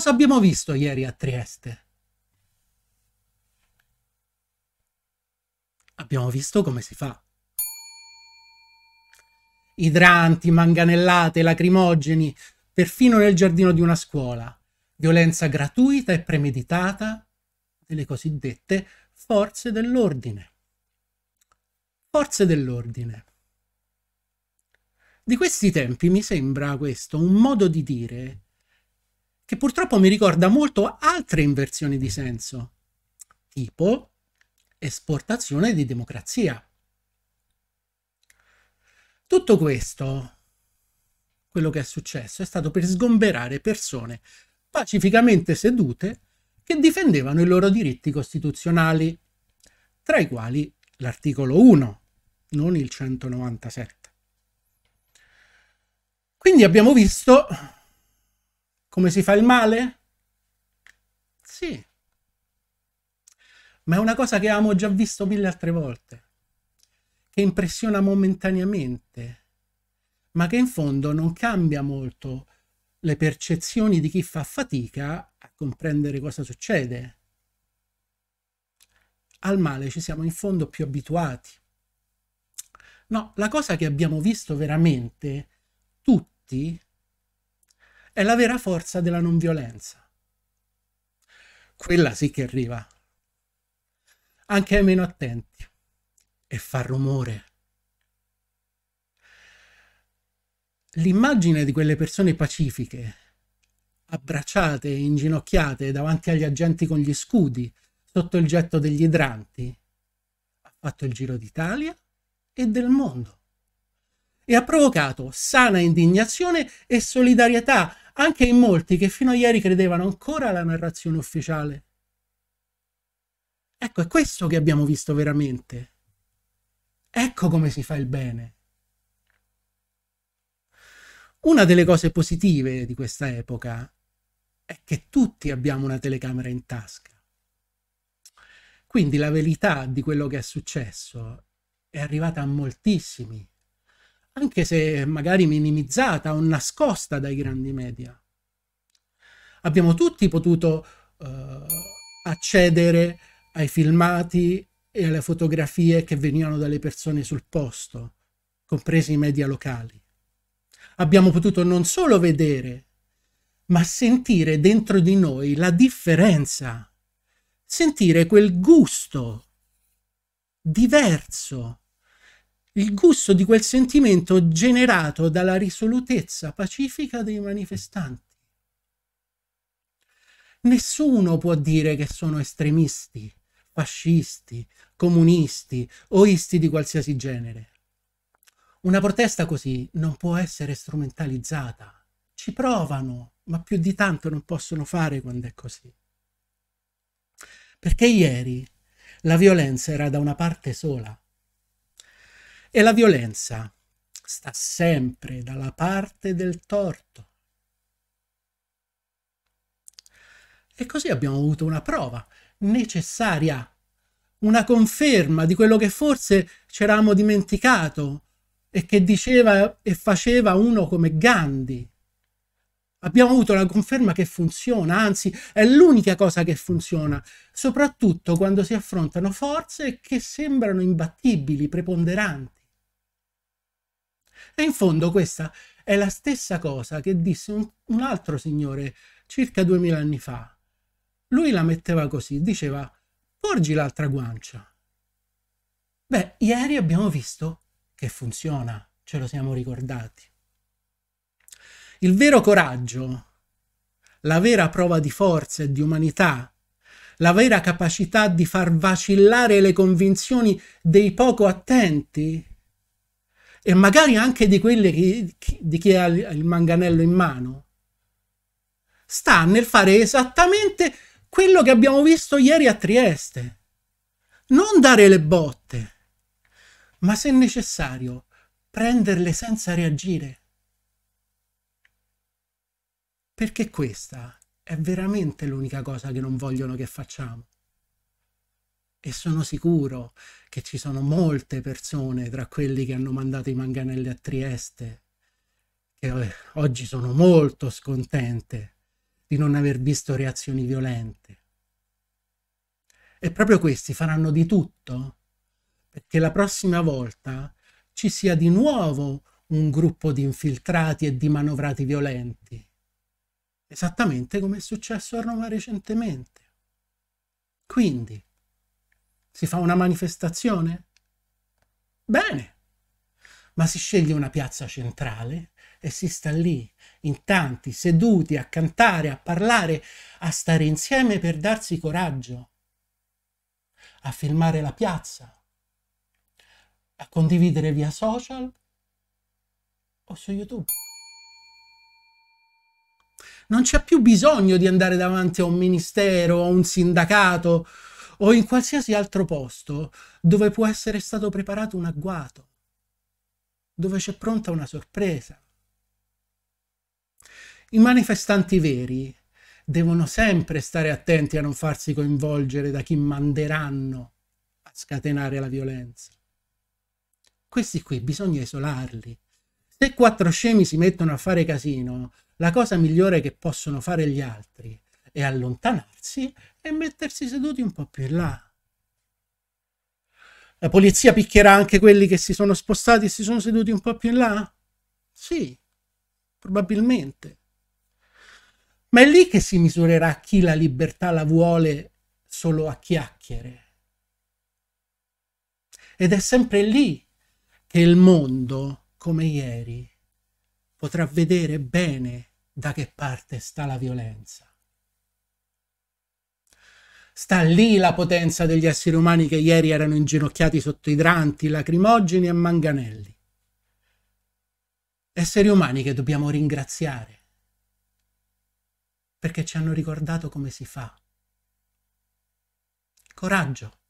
Cosa abbiamo visto ieri a Trieste? Abbiamo visto come si fa. Idranti, manganellate, lacrimogeni, perfino nel giardino di una scuola. Violenza gratuita e premeditata delle cosiddette forze dell'ordine. Forze dell'ordine. Di questi tempi mi sembra questo un modo di dire che purtroppo mi ricorda molto altre inversioni di senso, tipo esportazione di democrazia. Tutto questo, quello che è successo, è stato per sgomberare persone pacificamente sedute che difendevano i loro diritti costituzionali, tra i quali l'articolo 1, non il 197. Quindi abbiamo visto come si fa il male? Sì. Ma è una cosa che abbiamo già visto mille altre volte, che impressiona momentaneamente, ma che in fondo non cambia molto le percezioni di chi fa fatica a comprendere cosa succede. Al male ci siamo in fondo più abituati. No, la cosa che abbiamo visto veramente tutti è la vera forza della non violenza. Quella sì che arriva, anche ai meno attenti, e fa rumore. L'immagine di quelle persone pacifiche, abbracciate e inginocchiate davanti agli agenti con gli scudi, sotto il getto degli idranti, ha fatto il giro d'Italia e del mondo e ha provocato sana indignazione e solidarietà anche in molti che fino a ieri credevano ancora alla narrazione ufficiale. Ecco, è questo che abbiamo visto veramente. Ecco come si fa il bene. Una delle cose positive di questa epoca è che tutti abbiamo una telecamera in tasca. Quindi la verità di quello che è successo è arrivata a moltissimi anche se magari minimizzata o nascosta dai grandi media. Abbiamo tutti potuto eh, accedere ai filmati e alle fotografie che venivano dalle persone sul posto, compresi i media locali. Abbiamo potuto non solo vedere, ma sentire dentro di noi la differenza, sentire quel gusto diverso il gusto di quel sentimento generato dalla risolutezza pacifica dei manifestanti. Nessuno può dire che sono estremisti, fascisti, comunisti o isti di qualsiasi genere. Una protesta così non può essere strumentalizzata. Ci provano, ma più di tanto non possono fare quando è così. Perché ieri la violenza era da una parte sola e la violenza sta sempre dalla parte del torto. E così abbiamo avuto una prova necessaria, una conferma di quello che forse ci eravamo dimenticato e che diceva e faceva uno come Gandhi. Abbiamo avuto la conferma che funziona, anzi è l'unica cosa che funziona, soprattutto quando si affrontano forze che sembrano imbattibili, preponderanti. E in fondo questa è la stessa cosa che disse un, un altro signore circa duemila anni fa. Lui la metteva così, diceva porgi l'altra guancia. Beh, ieri abbiamo visto che funziona, ce lo siamo ricordati. Il vero coraggio, la vera prova di forza e di umanità, la vera capacità di far vacillare le convinzioni dei poco attenti, e magari anche di quelle che, di chi ha il manganello in mano, sta nel fare esattamente quello che abbiamo visto ieri a Trieste. Non dare le botte, ma se necessario prenderle senza reagire. Perché questa è veramente l'unica cosa che non vogliono che facciamo e sono sicuro che ci sono molte persone tra quelli che hanno mandato i manganelli a Trieste che eh, oggi sono molto scontente di non aver visto reazioni violente. E proprio questi faranno di tutto perché la prossima volta ci sia di nuovo un gruppo di infiltrati e di manovrati violenti, esattamente come è successo a Roma recentemente. Quindi, si fa una manifestazione? Bene, ma si sceglie una piazza centrale e si sta lì, in tanti, seduti, a cantare, a parlare, a stare insieme per darsi coraggio, a filmare la piazza, a condividere via social o su YouTube. Non c'è più bisogno di andare davanti a un ministero, a un sindacato, o in qualsiasi altro posto dove può essere stato preparato un agguato, dove c'è pronta una sorpresa. I manifestanti veri devono sempre stare attenti a non farsi coinvolgere da chi manderanno a scatenare la violenza. Questi qui bisogna isolarli. Se quattro scemi si mettono a fare casino, la cosa migliore che possono fare gli altri è allontanarsi e mettersi seduti un po' più in là. La polizia picchierà anche quelli che si sono spostati e si sono seduti un po' più in là? Sì, probabilmente. Ma è lì che si misurerà chi la libertà la vuole solo a chiacchiere. Ed è sempre lì che il mondo, come ieri, potrà vedere bene da che parte sta la violenza. Sta lì la potenza degli esseri umani che ieri erano inginocchiati sotto idranti, lacrimogeni e manganelli. Esseri umani che dobbiamo ringraziare perché ci hanno ricordato come si fa. Coraggio.